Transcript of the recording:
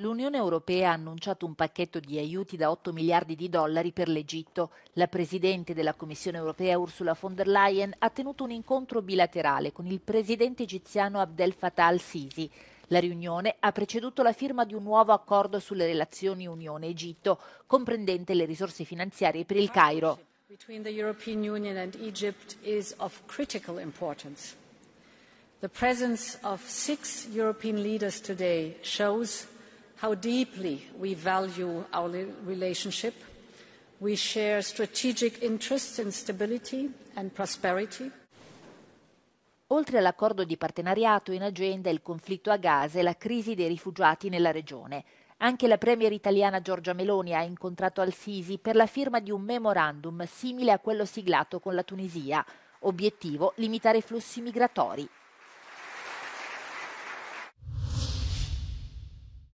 L'Unione Europea ha annunciato un pacchetto di aiuti da 8 miliardi di dollari per l'Egitto. La Presidente della Commissione Europea Ursula von der Leyen ha tenuto un incontro bilaterale con il Presidente egiziano Abdel Fattah al-Sisi. La riunione ha preceduto la firma di un nuovo accordo sulle relazioni Unione-Egitto, comprendente le risorse finanziarie per il Cairo. The presence of six European leaders today shows how deeply we value our relationship. We share strategic interests in stability and prosperity. Oltre all'accordo di partenariato in agenda il conflitto a Gaza e la crisi dei rifugiati nella regione. Anche la premier italiana Giorgia Meloni ha incontrato Al-Sisi per la firma di un memorandum simile a quello siglato con la Tunisia. Obiettivo limitare i flussi migratori.